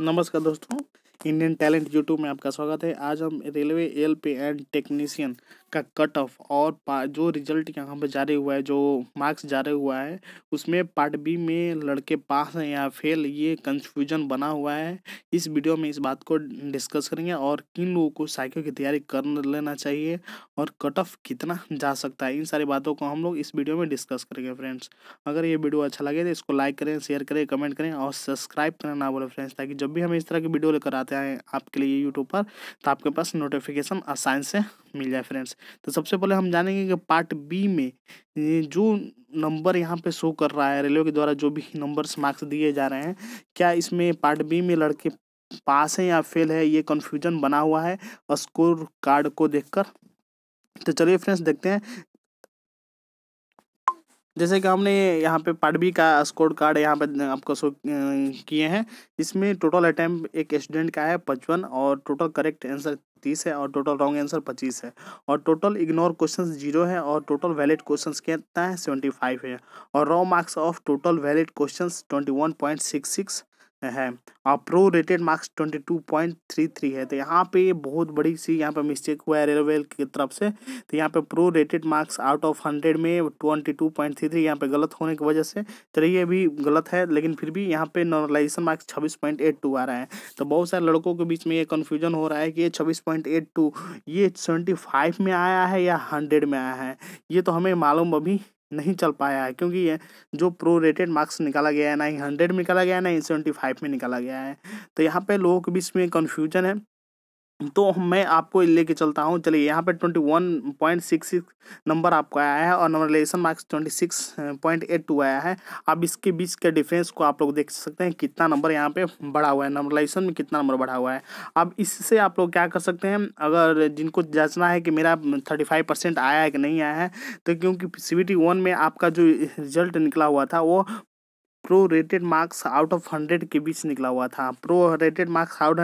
नमस्कार दोस्तों Indian talent YouTube में आपका स्वागत है आज हम railway L P and technician का कट ऑफ और जो रिजल्ट यहाँ पर जारी हुआ है जो मार्क्स जारी हुआ है उसमें पार्ट बी में लड़के पास हैं या फेल ये कंफ्यूजन बना हुआ है इस वीडियो में इस बात को डिस्कस करेंगे और किन लोगों को साइकिल की तैयारी कर लेना चाहिए और कट ऑफ कितना जा सकता है इन सारी बातों को हम लोग इस वीडियो में डिस्कस करेंगे फ्रेंड्स अगर ये वीडियो अच्छा लगे तो इसको लाइक करें शेयर करें कमेंट करें और सब्सक्राइब करना ना बोले फ्रेंड्स ताकि जब भी हम इस तरह की वीडियो लेकर आते हैं आपके लिए यूट्यूब पर तो आपके पास नोटिफिकेशन आसान से मिल जाए फ्रेंड्स तो सबसे पहले हम जानेंगे कि पार्ट बी में जो नंबर यहाँ पे शो कर रहा है रेलवे के द्वारा जो भी नंबर्स मार्क्स दिए जा रहे हैं क्या इसमें पार्ट बी में लड़के पास हैं या फेल है ये कन्फ्यूजन बना हुआ है स्कोर कार्ड को देख तो चलिए फ्रेंड्स देखते हैं जैसे कि हमने यहाँ पे पार्ट बी का स्कोर कार्ड यहाँ पे आपको शो किए हैं इसमें टोटल अटैम्प एक स्टूडेंट का है पचपन और टोटल करेक्ट आंसर तीस है और टोटल रॉन्ग आंसर पच्चीस है और टोटल इग्नोर क्वेश्चन जीरो है और टोटल वैलिड क्वेश्चन कितना है सेवेंटी फाइव है और raw marks of total valid question twenty one point six six है और prorated marks twenty two point three three है तो यहाँ पे बहुत बड़ी सी यहाँ पे मिस्टेक हुआ है रेलवे की तरफ से तो यहाँ पे prorated marks out of hundred में twenty two point three three यहाँ पे गलत होने की वजह से चलिए भी गलत है लेकिन फिर भी यहाँ पे नॉर्मलाइजेशन मार्क्स छब्बीस पॉइंट एट टू आ रहा है तो बहुत सारे लड़कों के बीच में ये कन्फ्यूजन हो रहा है कि ये छब्बीस पॉइंट एट टू ये सेवेंटी फाइव में आया है या हंड्रेड में आया है ये तो हमें मालूम अभी नहीं चल पाया है क्योंकि ये जो प्रो रेटेड मार्क्स निकाला गया है ना ही हंड्रेड में निकाला गया है ना ही सेवेंटी फाइव में निकाला गया है तो यहाँ पे लोगों के बीच में कन्फ्यूजन है तो मैं आपको लेके चलता हूँ चलिए यहाँ पे twenty one point six six number आपको आया है और number relation marks twenty six point eight two आया है अब इसके बीच के डिफरेंस को आप लोग देख सकते हैं कितना नंबर यहाँ पे बढ़ा हुआ है नंबर रिलेशन में कितना नंबर बढ़ा हुआ है अब इससे आप लोग क्या कर सकते हैं अगर जिनको जांचना है कि मेरा थर्टी फाइव परसेंट आया है कि नहीं आया है तो क्योंकि सी टी वन में आपका जो रिजल्ट निकला हुआ था वो prorated marks out of hundred के बीच निकला हुआ था prorated marks out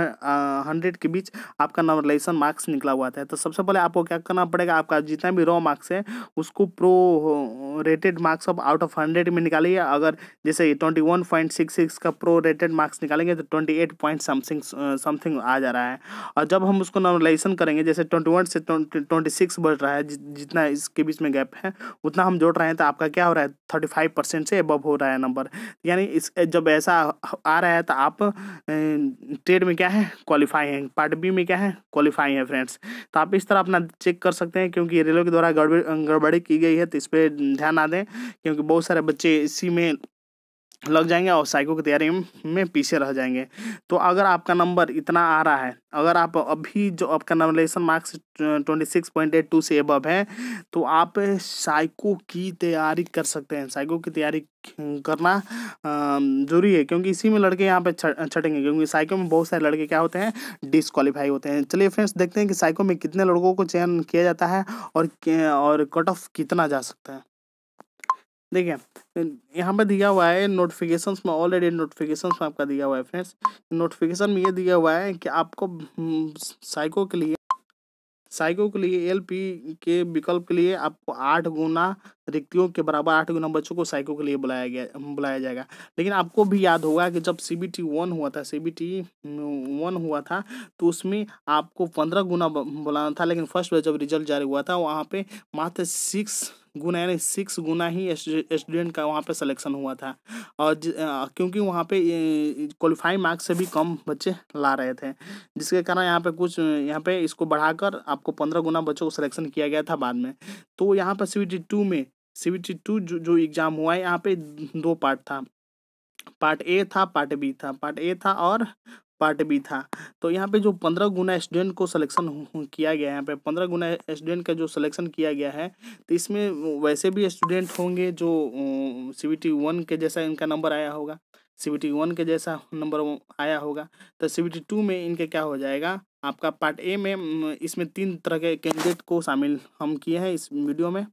hundred के बीच आपका नॉर्मलाइजेशन मार्क्स निकला हुआ था तो सबसे पहले आपको क्या करना पड़ेगा आपका जितना भी रॉ मार्क्स है उसको prorated marks of out of hundred में निकालिए अगर जैसे twenty one point six six का प्रो रेटेड मार्क्स निकालेंगे तो twenty eight point something something आ जा रहा है और जब हम उसको नॉर्मलाइजेशन करेंगे जैसे ट्वेंटी वन से ट्वेंटी सिक्स बढ़ रहा है जितना इसके बीच में गैप है उतना हम जोड़ रहे हैं तो आपका क्या हो रहा है थर्टी फाइव परसेंट से अबव हो रहा है नंबर यानी इस जब ऐसा आ रहा है तो आप ट्रेड में क्या है क्वालिफाई हैं पार्ट बी में क्या है क्वालिफाई हैं फ्रेंड्स तो आप इस तरह अपना चेक कर सकते हैं क्योंकि रेलवे के द्वारा गड़बड़ी की गई है तो इस पर ध्यान ना दें क्योंकि बहुत सारे बच्चे इसी में लग जाएंगे और साइको की तैयारी में पीछे रह जाएंगे तो अगर आपका नंबर इतना आ रहा है अगर आप अभी जो आपका nomination marks twenty six point eight two से एबव है तो आप साइको की तैयारी कर सकते हैं साइको की तैयारी करना जरूरी है क्योंकि इसी में लड़के यहाँ पे छटेंगे क्योंकि साइको में बहुत सारे लड़के क्या होते हैं डिसक्वालीफाई होते हैं चलिए फ्रेंड्स देखते हैं कि साइको में कितने लड़कों को चयन किया जाता है और और कट ऑफ कितना जा सकता है देखिए यहाँ पे दिया हुआ है नोटिफिकेशन में ऑलरेडी नोटिफिकेशन में आपका दिया हुआ है फ्रेंड्स नोटिफिकेशन में ये दिया हुआ है कि आपको साइको हम्म, के लिए साइको के लिए एल पी के विकल्प के लिए आपको आठ गुना रिक्तियों के बराबर आठ गुना बच्चों को साइको के लिए बुलाया गया बुलाया जाएगा लेकिन आपको भी याद होगा कि जब सी बी टी वन हुआ था सी बी टी वन हुआ था तो उसमें आपको पंद्रह गुना बुलाना था लेकिन फर्स्ट जब रिजल्ट जारी हुआ था वहाँ पे मात्र सिक्स गुना यानी सिक्स गुना ही स्टूडेंट का वहाँ पे सिलेक्शन हुआ था और क्योंकि वहाँ पे क्वालिफाई मार्क्स से भी कम बच्चे ला रहे थे जिसके कारण यहाँ पे कुछ यहाँ पे इसको बढ़ाकर आपको पंद्रह गुना बच्चों को सिलेक्शन किया गया था बाद में तो यहाँ पर सी टू में सीबीटी टू जो जो एग्ज़ाम हुआ है यहाँ पे दो पार्ट था पार्ट ए था पार्ट बी था पार्ट ए था और पार्ट बी था तो यहाँ पे जो पंद्रह गुना स्टूडेंट को सिलेक्शन किया गया है यहाँ पे पंद्रह गुना स्टूडेंट का जो सिलेक्शन किया गया है तो इसमें वैसे भी स्टूडेंट होंगे जो सी बी टी वन के जैसा इनका नंबर आया होगा सी बी टी वन के जैसा नंबर आया होगा तो सी बी टी टू में इनके क्या हो जाएगा आपका पार्ट ए में इसमें तीन तरह के कैंडिडेट को शामिल हम किए हैं इस वीडियो में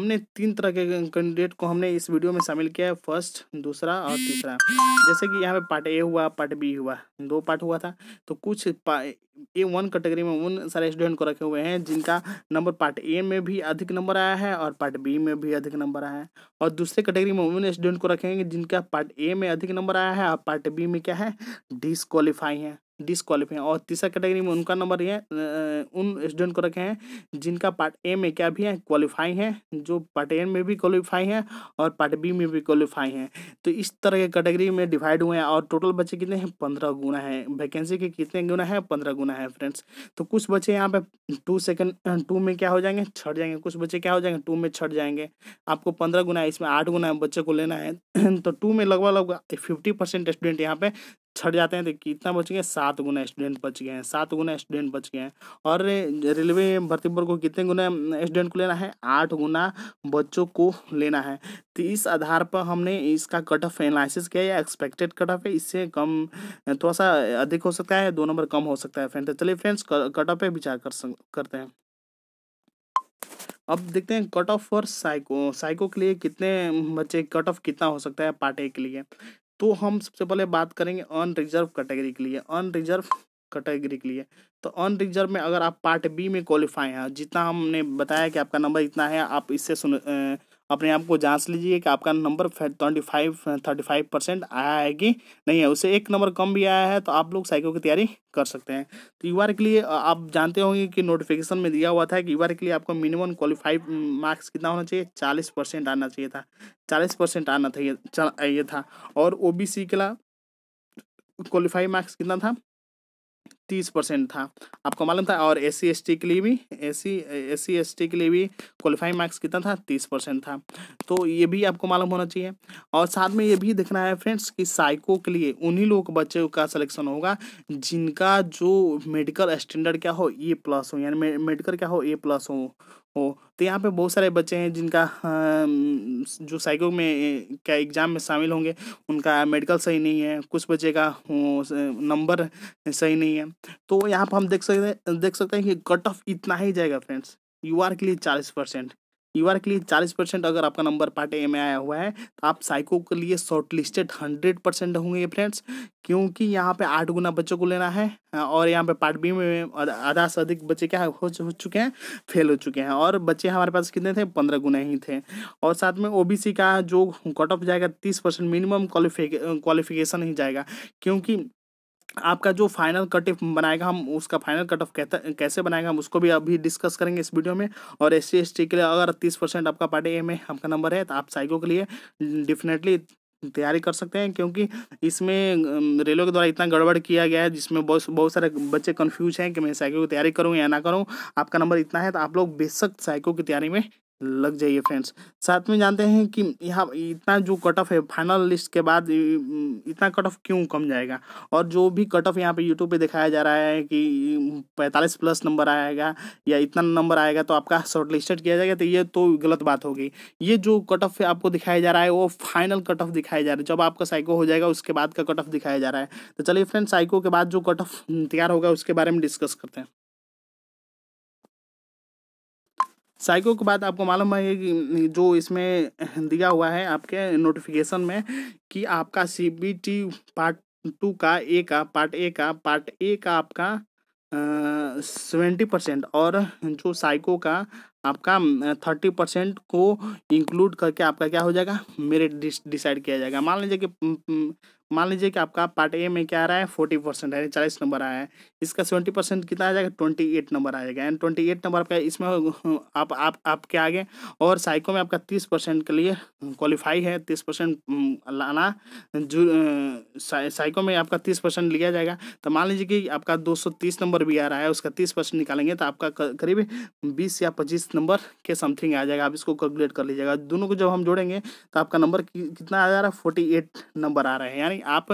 हमने तीन तरह के कैंडिडेट को हमने इस वीडियो में शामिल किया है फर्स्ट दूसरा और तीसरा जैसे कि यहाँ पे पार्ट ए हुआ पार्ट बी हुआ दो पार्ट हुआ था तो कुछ ए वन कैटेगरी में उन सारे स्टूडेंट को रखे हुए हैं जिनका नंबर पार्ट ए में भी अधिक नंबर आया है और पार्ट बी में भी अधिक नंबर आया है और दूसरे कैटेगरी में उन स्टूडेंट को रखेंगे जिनका पार्ट ए में अधिक नंबर आया है और पार्ट बी में क्या है डिसक्वालीफाई है डिसक्वालीफाई और तीसरा कैटेगरी में उनका नंबर ये उन स्टूडेंट को रखे हैं जिनका पार्ट ए में क्या भी है क्वालिफाई है जो पार्ट ए में भी क्वालिफाई है और पार्ट बी में भी क्वालिफाई है तो इस तरह के कैटेगरी में डिवाइड हुए हैं और टोटल बच्चे कितने हैं पंद्रह गुना है वैकेंसी के कितने गुना है पंद्रह गुना होना है फ्रेंड्स तो कुछ बच्चे यहाँ पे टू सेकंड टू में क्या हो जाएंगे छट जाएंगे कुछ बच्चे क्या हो जाएंगे टू में छट जाएंगे आपको पंद्रह गुना है इसमें आठ गुना बच्चे को लेना है तो टू में लगभग लगभग फिफ्टी परसेंट स्टूडेंट यहाँ पे छट जाते हैं देखिए कितना बच गए सात गुना स्टूडेंट बच गए हैं सात गुना स्टूडेंट बच गए हैं और रेलवे भर्ती बोर्ड को कितने गुना स्टूडेंट को लेना है आठ गुना बच्चों को लेना है तो इस आधार पर हमने इसका कट ऑफ एनालिसिस किया या एक्सपेक्टेड कट ऑफ है इससे कम थोड़ा सा अधिक हो सकता है दो नंबर कम हो सकता है फ्रेंड तो चलिए फ्रेंड्स कट ऑफ पर विचार कर करते हैं अब देखते हैं cut off for psycho psycho के लिए कितने बच्चे कट ऑफ कितना हो सकता है पार्ट ए के लिए तो हम सबसे पहले बात करेंगे अनरिजर्व कैटेगरी के लिए अनरिजर्व कैटेगरी के लिए तो अनरिजर्व में अगर आप पार्ट बी में क्वालिफाई हैं जितना हमने बताया कि आपका नंबर इतना है आप इससे सुन अपने आप को जांच लीजिए कि आपका number twenty five thirty five percent आया है कि नहीं है उससे एक नंबर कम भी आया है तो आप लोग साइकिल की तैयारी कर सकते हैं तो यू के लिए आप जानते होंगे कि नोटिफिकेशन में दिया हुआ था कि यू के लिए आपको मिनिमम क्वालिफाइड मार्क्स कितना होना चाहिए चालीस परसेंट आना चाहिए था चालीस परसेंट आना था ये था और ओ बी सी के लिए क्वालिफाइड मार्क्स कितना था तीस परसेंट था आपको मालूम था और एस सी के लिए भी एस सी एस के लिए भी क्वालिफाइंग मार्क्स कितना था तीस परसेंट था तो ये भी आपको मालूम होना चाहिए और साथ में ये भी देखना है फ्रेंड्स कि साइको के लिए उन्हीं लोग बच्चों का सिलेक्शन होगा जिनका जो मेडिकल स्टैंडर्ड क्या हो ए प्लस हो यानी मेडिकल क्या हो ए प्लस हो हो तो यहाँ पे बहुत सारे बच्चे हैं जिनका जो साइको में क्या एग्ज़ाम में शामिल होंगे उनका मेडिकल सही नहीं है कुछ बच्चे का नंबर सही नहीं है तो यहाँ पर हम देख सकते देख सकते हैं कि कट ऑफ इतना ही जाएगा फ्रेंड्स यू आर के लिए चालीस परसेंट यू आर के लिए चालीस परसेंट अगर आपका नंबर पार्ट ए में आया हुआ है तो आप साइको के लिए शॉर्ट लिस्टेड हंड्रेड परसेंट होंगे फ्रेंड्स क्योंकि यहाँ पे आठ गुना बच्चों को लेना है हाँ, और यहाँ पे पार्ट बी में आधा से अधिक बच्चे क्या हो, हो चुके हैं फेल हो चुके हैं और बच्चे हमारे पास कितने थे पंद्रह गुना ही थे और साथ में ओ का जो कट ऑफ जाएगा तीस परसेंट मिनिमम क्वालिफिकेशन ही जाएगा क्योंकि आपका जो फाइनल कट ऑफ बनाएगा हम उसका फाइनल कट ऑफ कैसे बनाएगा हम उसको भी अभी डिस्कस करेंगे इस वीडियो में और एस सी के लिए अगर तीस परसेंट आपका पार्टी ए में आपका नंबर है तो आप साइको के लिए डेफिनेटली तैयारी कर सकते हैं क्योंकि इसमें रेलवे के द्वारा इतना गड़बड़ किया गया है जिसमें बहुत बहुत सारे बच्चे कन्फ्यूज हैं कि मैं साइको की तैयारी करूँ या ना करूँ आपका नंबर इतना है तो आप लोग बेशक साइको की तैयारी में लग जाइए फ्रेंड्स साथ में जानते हैं कि यहाँ इतना जो कट ऑफ है फाइनल लिस्ट के बाद इतना कट ऑफ क्यों कम जाएगा और जो भी कट ऑफ यहाँ पे यूट्यूब पे दिखाया जा रहा है कि 45 प्लस नंबर आएगा या इतना नंबर आएगा तो आपका शॉर्ट लिस्टेड किया जाएगा तो ये तो गलत बात होगी ये जो कट ऑफ आपको दिखाया जा रहा है वो फाइनल कट ऑफ दिखाया जा रहा है जब आपका साइको हो जाएगा उसके बाद का कट ऑफ दिखाया जा रहा है तो चलिए फ्रेंड साइको के बाद जो कट ऑफ तैयार होगा उसके बारे में डिस्कस करते हैं साइको के बाद आपको मालूम है कि जो इसमें दिया हुआ है आपके नोटिफिकेशन में कि आपका C B T part two का ए का पार्ट ए का पार्ट ए का आपका सेवेंटी परसेंट और जो साइको का आपका थर्टी परसेंट को इंक्लूड करके आपका क्या हो जाएगा मेरिट डिसाइड किया जाएगा मान लीजिए कि मान लीजिए कि आपका पार्ट ए में क्या आ रहा है फोर्टी परसेंट यानी चालीस नंबर आया है इसका सेवेंटी परसेंट कितना आ जाएगा ट्वेंटी एट नंबर आ जाएगा यानी ट्वेंटी एट नंबर आपका इसमें आप आप आपके आगे और साइको में आपका तीस परसेंट के लिए क्वालिफाई है तीस परसेंट लाना जो साइको में आपका तीस परसेंट लिया जाएगा तो मान लीजिए कि आपका दो सौ तीस नंबर भी आ रहा है उसका तीस परसेंट निकालेंगे तो आपका करीब बीस या पच्चीस नंबर के समथिंग आ जाएगा आप इसको कैलकुलेट कर लीजिएगा दोनों को जब हम जोड़ेंगे तो आपका नंबर कितना आ जा रहा है फोर्टी एट नंबर आ रहा है यानी आप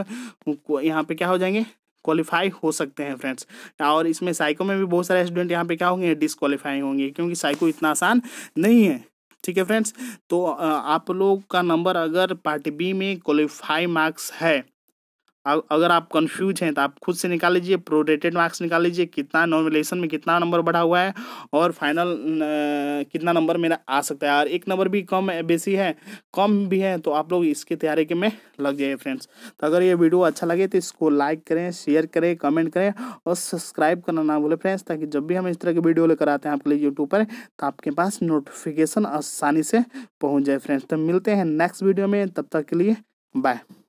यहाँ पे क्या हो जाएंगे क्वालिफाई हो सकते हैं फ्रेंड्स और इसमें साइको में भी बहुत सारे स्टूडेंट यहाँ पे क्या होंगे डिसक्वालीफाई होंगे क्योंकि साइको इतना आसान नहीं है ठीक है फ्रेंड्स तो आप लोग का नंबर अगर पार्ट बी में क्वालिफाई मार्क्स है अगर आप कंफ्यूज हैं तो आप खुद से निकाल लीजिए प्रोडेटेड मार्क्स निकाल लीजिए कितना नॉर्मलाइजेशन में कितना नंबर बढ़ा हुआ है और फाइनल कितना नंबर मेरा आ सकता है और एक नंबर भी कम बेसी है कम भी है तो आप लोग इसकी तैयारी के में लग जाइए फ्रेंड्स तो अगर ये वीडियो अच्छा लगे तो इसको लाइक करें शेयर करें कमेंट करें और सब्सक्राइब करना ना भूलें फ्रेंड्स ताकि जब भी हम इस तरह की वीडियो लेकर आते हैं आपके लिए यूट्यूब पर तो आपके पास नोटिफिकेशन आसानी से पहुँच जाए फ्रेंड्स तो मिलते हैं नेक्स्ट वीडियो में तब तक के लिए बाय